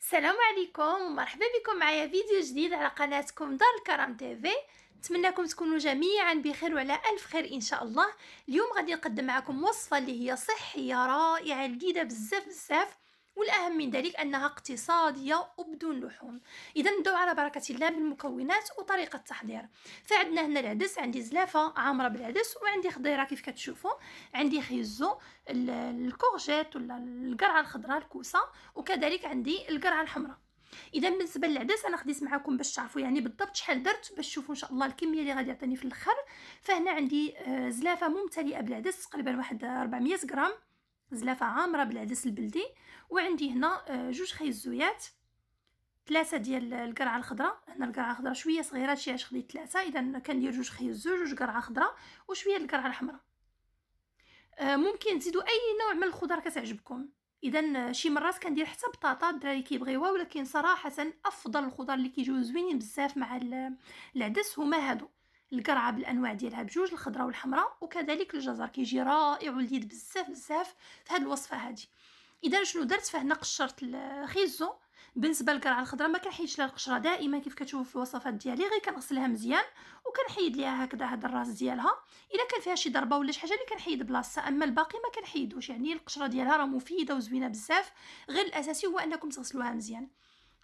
السلام عليكم ومرحبا بكم معايا فيديو جديد على قناتكم دار الكرم تيفي نتمنىكم تكونوا جميعا بخير وعلى الف خير ان شاء الله اليوم غادي نقدم معكم وصفه اللي هي صحيه رائعه لذيذه بزاف بزاف والأهم من ذلك أنها اقتصادية وبدون لحوم إذا نبداو على بركة الله بالمكونات وطريقة التحضير فعندنا هنا العدس عندي زلافة عامرة بالعدس وعندي خضيرة كيف كتشوفوا عندي خيزو الكورجيت ولا القرعة الخضراء الكوسة وكذلك عندي القرعة الحمراء اذا بالنسبه للعدس انا خديت معكم باش تعرفوا يعني بالضبط شحال درت باش تشوفوا ان شاء الله الكميه اللي غادي يعطيني في الاخر فهنا عندي آه، زلافه ممتلئه بالعدس تقريبا واحد 400 غرام زلافه عامره بالعدس البلدي وعندي هنا آه، جوج خيزويات ثلاثه ديال القرعه الخضراء هنا القرعه الخضراء شويه صغيره شي عاش خديت ثلاثه اذا كندير جوج خيزو جوج قرعه خضراء وشويه القرعه الحمراء آه، ممكن تزيدوا اي نوع من الخضر كتعجبكم اذا آه، شي مرات كندير حتى بطاطا الدراري كيبغيوها ولكن صراحه افضل الخضر اللي كيجيو زوينين بزاف مع العدس هما هادو القرعه بالانواع ديالها بجوج الخضراء والحمراء وكذلك الجزر كيجي رائع ولذيذ بزاف بزاف في هذه الوصفه هذه اذا شنو درت فهنا قشرت الخيزو بالنسبه للقرعه الخضراء ما كنحيدش لها القشره دائما كيف كتشوفوا في الوصفات ديالي غير كنغسلها مزيان وكنحيد ليها هكذا هذا الراس ديالها الا كان فيها شي ضربه ولا شي حاجه اللي كنحيد بلاصتها اما الباقي ما كنحيدوش يعني القشره ديالها راه مفيده وزوينه بزاف غير الاساسي هو انكم تغسلوها مزيان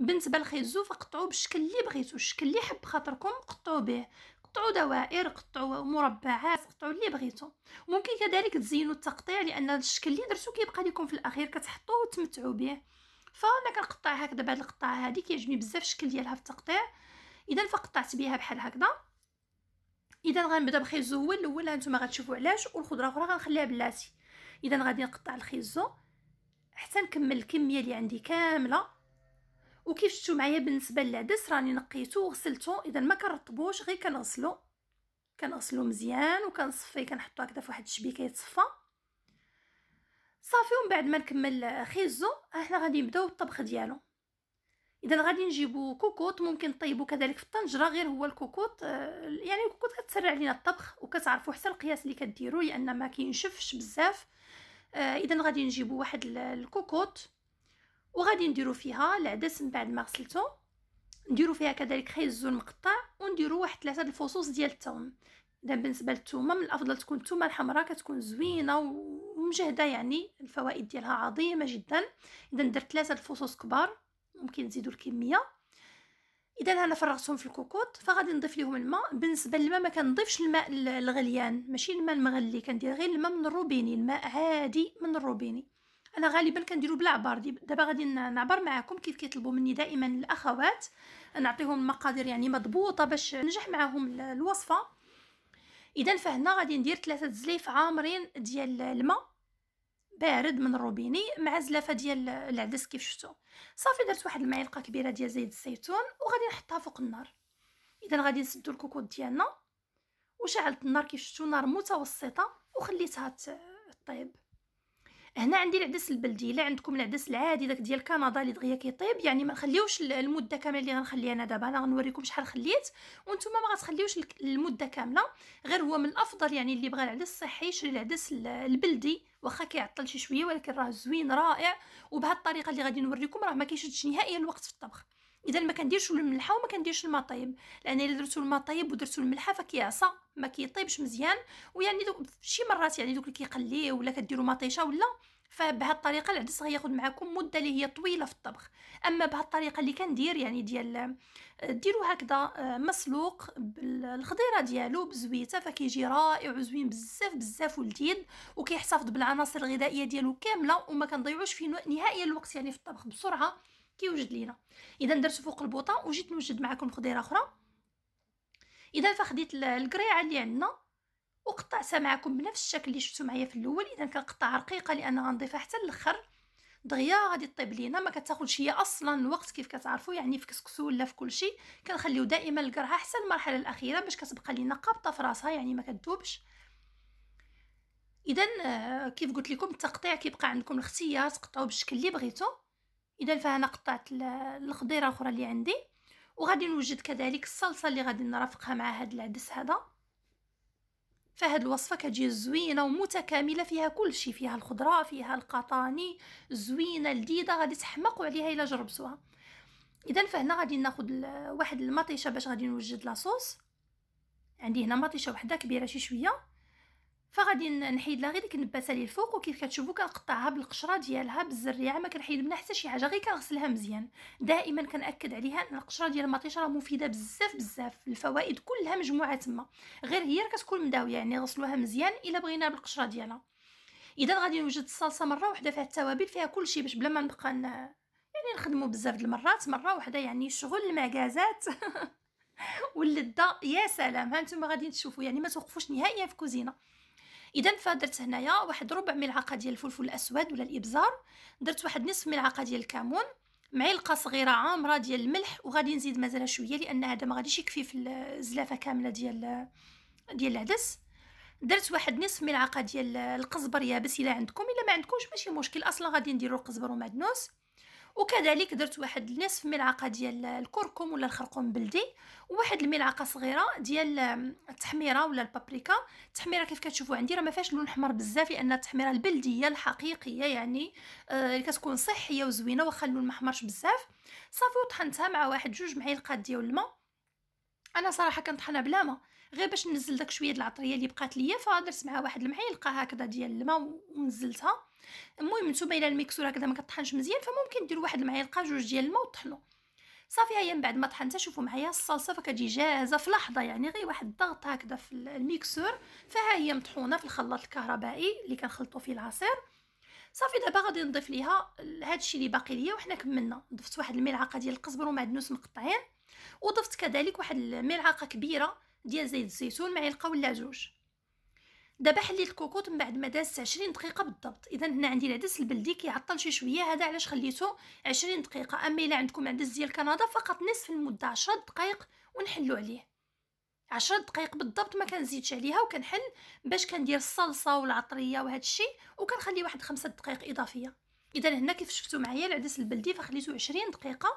بالنسبه للخيزو فقطعوه بالشكل اللي بغيتو الشكل اللي حب خاطركم قطعوه به قطعوا دوائر قطعوا مربعات قطعوا اللي بغيتو ممكن كذلك تزينوا التقطيع لان الشكل اللي درتو كيبقى لكم في الاخير كتحطوه وتمتعوا به فانا كنقطع هكذا بهاد القطعه هذه كيعجبني بزاف الشكل ديالها في التقطيع اذا فقطعت بها بحال هكذا اذا غنبدا بخيزو هو الاول هانتوما غتشوفوا علاش والخضره اخرى غنخليها بلاتي اذا غادي نقطع الخيزو حتى نكمل الكميه اللي عندي كامله وكيف شفتوا معايا بالنسبه للعدس راني نقيته وغسلته اذا ما كنرطبوش غير كنغسلو كنغسلو مزيان وكنصفيه كنحطو هكذا في واحد الشبيكه يتصفى صافي ومن بعد ما نكمل خيزو احنا غادي نبداو الطبخ ديالو اذا غادي نجيبو كوكوط ممكن طيبو كذلك في الطنجره غير هو الكوكوط آه، يعني الكوكوط كتسرع لينا الطبخ وكتعرفوا حتى القياس اللي كديروا لان ما كينشفش بزاف آه، اذا غادي نجيبو واحد الكوكوط وغادي نديرو فيها العدس من بعد ما غسلته نديرو فيها كذلك خيزو المقطع ونديرو واحد ثلاثه الفصوص ديال الثوم اذا بالنسبه للثومه من الافضل تكون الثومه الحمراء كتكون زوينه ومجهده يعني الفوائد ديالها عظيمه جدا اذا درت ثلاثه الفصوص كبار ممكن نزيدو الكميه اذا انا فرغتهم في الكوكوط فغادي نضيف لهم الماء بالنسبه للماء ما كنضيفش الماء الغليان ماشي الماء المغلي كندير غير الماء من الروبيني الماء عادي من الروبيني انا غالبا كنديرو بالعبار دابا غادي نعبر معكم كيف كيطلبوا مني دائما الاخوات نعطيهم المقادير يعني مضبوطه باش نجح معاهم الوصفه اذا فهنا غادي ندير ثلاثه زليف عامرين ديال الماء بارد من الروبيني مع زلافه ديال العدس كيف شفتوا صافي درت واحد المعلقه كبيره ديال زيت الزيتون وغادي نحطها فوق النار اذا غادي نسدو الكوكوط ديالنا وشعلت النار كيف شفتوا نار متوسطه وخليتها تطيب هنا عندي العدس البلدي الا عندكم العدس العادي داك ديال كندا اللي دغيا كيطيب يعني ما نخليوش المده كامله اللي غنخليها انا دابا انا غنوريكم شحال خليت وانتم ما غتخليوش المده كامله غير هو من الافضل يعني اللي بغى العدس الصحي يشري العدس البلدي واخا كيعطل شي شويه ولكن راه زوين رائع وبهذه الطريقه اللي غادي نوريكم راه ما كيشدش نهائيا الوقت في الطبخ اذا ما كنديرش الملحه وما كنديرش الماء طيب لان الا درتو الماء طيب ودرتو الملحه فكيعصى ما كيطيبش مزيان ويعني دوك شي مرات يعني دوك اللي كيقليه ولا كديروا مطيشه ولا فبهاد الطريقه العدس غياخد معكم مده اللي هي طويله في الطبخ اما بهاد الطريقه اللي كندير يعني ديال ديروا هكذا آه، مسلوق بالخضيره ديالو بزويته فكيجي رائع وزوين بزاف بزاف ولذيذ وكيحتفظ بالعناصر الغذائيه ديالو كامله وما كنضيعوش فيه نهائيا الوقت يعني في الطبخ بسرعه كيوجد لينا اذا درت فوق البوطه وجيت نوجد معكم خضيره اخرى اذا فخديت القريعه اللي عندنا وقطعتها معكم بنفس الشكل اللي شفتو معايا في الاول اذا كنقطعها رقيقه لان غنضيفها حتى الاخر دغيا غادي طيب لينا ما كتاخذش هي اصلا الوقت كيف كتعرفوا يعني في كسكسو ولا في كلشي كنخليو دائما القرعه حتى المرحله الاخيره باش كتبقى لينا قابطه في راسها يعني ما كتذوبش اذا آه، كيف قلت لكم التقطيع كيبقى عندكم الاختيار تقطعوا بالشكل اللي بغيتو اذا فانا قطعت الخضيره الاخرى اللي عندي وغادي نوجد كذلك الصلصه اللي غادي نرافقها مع هذا العدس هذا فهاد الوصفه كتجي زوينه ومتكامله فيها كل شيء فيها الخضره فيها القطاني زوينه لذيذه غادي تحمقوا عليها الا جربتوها اذا فهنا غادي ناخذ واحد المطيشه باش غادي نوجد لاصوص عندي هنا مطيشه وحده كبيره شي شويه فغادي نحيد لها غير ديك النباسه اللي الفوق وكيف كتشوفوا كنقطعها بالقشره ديالها بالزريعه يعني ما كنحيد منها حتى شي حاجه غير كنغسلها مزيان دائما كنأكد عليها ان القشره ديال المطيشه راه مفيده بزاف بزاف الفوائد كلها مجموعه تما غير هي كتكون مداويه يعني غسلوها مزيان الا بغينا بالقشره ديالها اذا غادي نوجد الصلصه مره واحده فيها التوابل فيها كل شيء باش بلا ما نبقى يعني نخدموا بزاف د المرات مره واحده يعني شغل المعكازات واللذه يا سلام هانتوما غادي تشوفوا يعني ما توقفوش نهائيا في كوزينه اذا فدرت هنايا واحد ربع ملعقه ديال الفلفل الاسود ولا الابزار درت واحد نصف ملعقه ديال الكمون معلقه صغيره عامره ديال الملح وغادي نزيد مازال شويه لان هذا ما غاديش يكفي في الزلافه كامله ديال ديال العدس درت واحد نصف ملعقه ديال القزبر يابس الا عندكم الا ما عندكمش ماشي مشكل اصلا غادي نديرو القزبر ومعدنوس وكذلك درت واحد نصف ملعقه ديال الكركم ولا الخرقوم بلدي وواحد الملعقه صغيره ديال التحميره ولا البابريكا التحميره كيف كتشوفوا عندي راه ما فيهاش لون احمر بزاف لان التحميره البلديه الحقيقيه يعني آه كتكون صحيه وزوينه واخا اللون ما احمرش بزاف صافي وطحنتها مع واحد جوج معالق ديال الماء انا صراحه كنطحنها بلا ما غير باش ننزل داك شويه د العطريه اللي بقات ليا فدرت معها واحد المعلقه هكذا ديال الماء ونزلتها المهم نتوما الا الميكسور هكذا ما كطحنش مزيان فممكن ديروا واحد المعلقه جوج ديال الماء وطحنوا صافي هيا من بعد ما طحنتها شوفوا معايا الصلصه فكتجي جاهزه في لحظه يعني غير واحد الضغط هكذا في الميكسور فها هي مطحونه في الخلاط الكهربائي اللي كنخلطوا فيه العصير صافي دابا غادي نضيف ليها هادشي اللي باقي ليا وحنا كملنا ضفت واحد الملعقه ديال القزبر ومعدنوس مقطعين وضفت كذلك واحد الملعقه كبيره ديال زيت الزيتون معلقه ولا جوج دابا حليت الكوكوط من بعد ما داز 20 دقيقه بالضبط اذا هنا عندي العدس البلدي كيعطل شي شويه هذا علاش خليته 20 دقيقه اما الا عندكم عدس ديال كندا فقط نصف المده 10 دقائق ونحلو عليه 10 دقائق بالضبط ما كنزيدش عليها وكنحل باش كندير الصلصه والعطريه وهذا الشيء وكنخلي واحد 5 دقائق اضافيه اذا هنا كيف شفتوا معايا العدس البلدي فخليته 20 دقيقه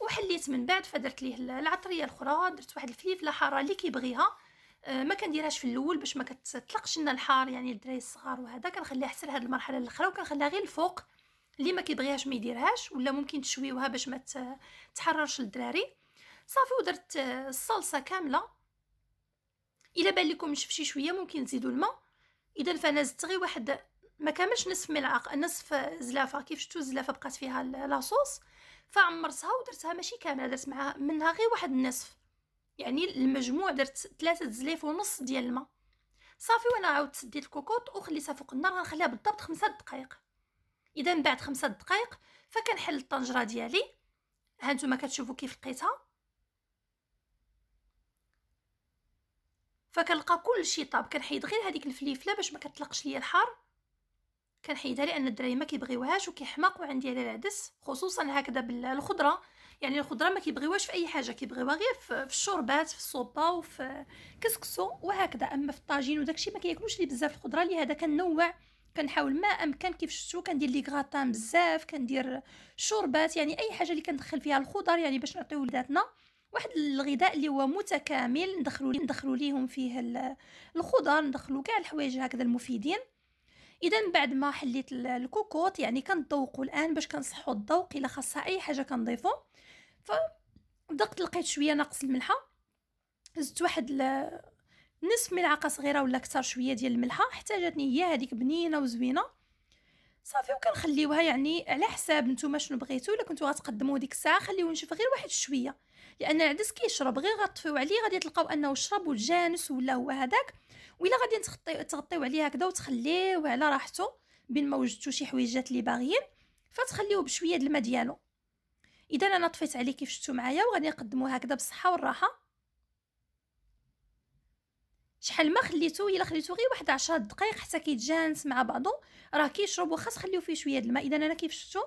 وحليت من بعد فدرت ليه العطريه الاخرى درت واحد الفليفله حاره اللي كيبغيها آه، ما كنديرهاش في الاول باش ما كتطلقش لنا الحار يعني الدراري الصغار وهذا كنخليها حتى لهاد المرحله الاخرى وكنخليها غير الفوق اللي ما كيبغيهاش ما يديرهاش ولا ممكن تشويوها باش ما تحررش الدراري صافي ودرت آه، الصلصه كامله الا بان لكم شفشي شويه ممكن تزيدوا الماء اذا فانا زدت غير واحد ما كاملش نصف ملعقه نصف زلافه كيف شفتوا الزلافه بقات فيها لاصوص فعمرتها ودرتها ماشي كامله درت معها منها غير واحد النصف يعني المجموع درت ثلاثة زليف ونص ديال الماء صافي وانا عاودت سديت الكوكوط وخليتها فوق النار غنخليها بالضبط خمسة دقائق اذا من بعد خمسة دقائق فكنحل الطنجره ديالي هانتوما كتشوفوا كيف لقيتها فكنلقى كل شيء طاب كنحيد غير هذيك الفليفله باش ما كتلقش ليا الحار كنحيدها لان الدراري ما كيبغيوهاش وكيحماقوا عندي على العدس خصوصا هكذا بالخضره يعني الخضره ما كيبغيوهاش في اي حاجه كيبغيوها غير في الشوربات في الصوبا وفي كسكسو وهكذا اما في الطاجين وداكشي ما كياكلوش ليه بزاف الخضره لهذا كنوع كنحاول ما امكن كيف شفتوا كندير لي غراتان بزاف كندير شوربات يعني اي حاجه اللي كندخل فيها الخضر يعني باش نعطي لولادنا واحد الغذاء اللي هو متكامل ندخلوا ندخلوا ليهم فيه الخضر ندخلوا كاع الحوايج هكذا المفيدين اذا بعد ما حليت الكوكوط يعني كنذوقوا الان باش كنصحوا الذوق الا خاصها اي حاجه كنضيفو فدقت لقيت شويه ناقص الملحه زدت واحد ل... نصف ملعقه صغيره ولا اكثر شويه ديال الملحه جاتني هي هذيك بنينه وزوينه صافي وكنخليوها يعني على حساب نتوما شنو بغيتو الا كنتو غتقدموا ديك الساعه خليوه ينشف غير واحد شويه لان العدس كيشرب غير غطفيو عليه غادي تلقاو انه شرب وجانس ولا هو هذاك ولا غادي تغطي تغطيو عليه هكذا وتخليه على راحته بين ما وجدتو شي حويجات اللي باغيين فتخليوه بشويه د الماء ديالو اذا انا طفيت عليه كيف شفتوا معايا وغادي نقدمو هكذا بالصحه والراحه شحال ما خليتو الا خليتو غير واحد 10 دقائق حتى كيتجانس مع بعضو راه كيشرب وخاص خليو فيه شويه الماء اذا انا كيف شفتوا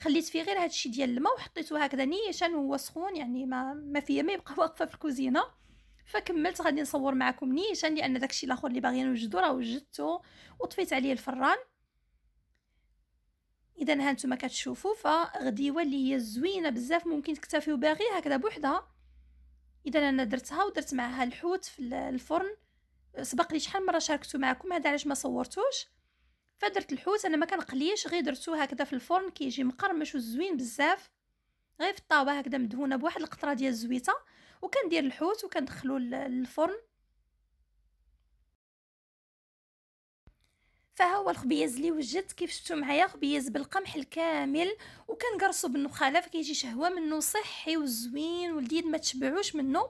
خليت فيه غير هادشي ديال الماء وحطيته هكذا نيشان وهو سخون يعني ما ما فيا ما يبقى واقفه في الكوزينه فكملت غادي نصور معكم نيشان لان داكشي الاخر اللي باغيين نوجدو راه وجدته وطفيت عليه الفران اذا ها نتوما كتشوفوا فغديوه اللي هي زوينه بزاف ممكن تكتفيو غير هكذا بوحدها اذا انا درتها ودرت معها الحوت في الفرن سبق لي شحال مره شاركتو معكم هذا علاش ما صورتوش فدرت الحوت انا ما كنقليش غير درتو هكذا في الفرن كيجي مقرمش وزوين بزاف غير في الطاوه هكذا مدهونه بواحد القطره ديال الزويته وكندير الحوت وكندخلو للفرن فهو الخبيز اللي وجدت كيف شفتوا معايا خبيز بالقمح الكامل وكنقرصو بالنخاله فكيجي شهوه منه صحي وزوين ولذيذ ما تشبعوش منه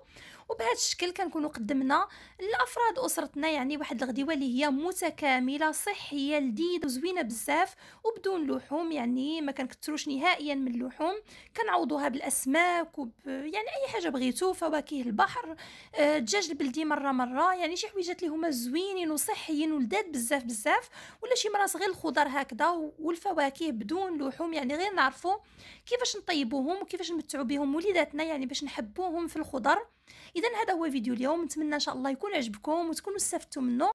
وبهذا الشكل كنكونوا قدمنا لافراد اسرتنا يعني واحد الغديوه اللي هي متكامله صحيه لذيذه وزوينه بزاف وبدون لحوم يعني ما كنكثروش نهائيا من اللحوم كنعوضوها بالاسماك وب يعني اي حاجه بغيتو فواكه البحر الدجاج آه، البلدي مره مره يعني شي حويجات اللي هما زوينين وصحيين ولذاد بزاف بزاف ولا شي مرات غير الخضر هكذا والفواكه بدون لحوم يعني غير نعرفوا كيفاش نطيبوهم وكيفاش نمتعوا بهم وليداتنا يعني باش نحبوهم في الخضر اذا هذا هو فيديو اليوم نتمنى ان شاء الله يكون عجبكم وتكونوا استفدتوا منه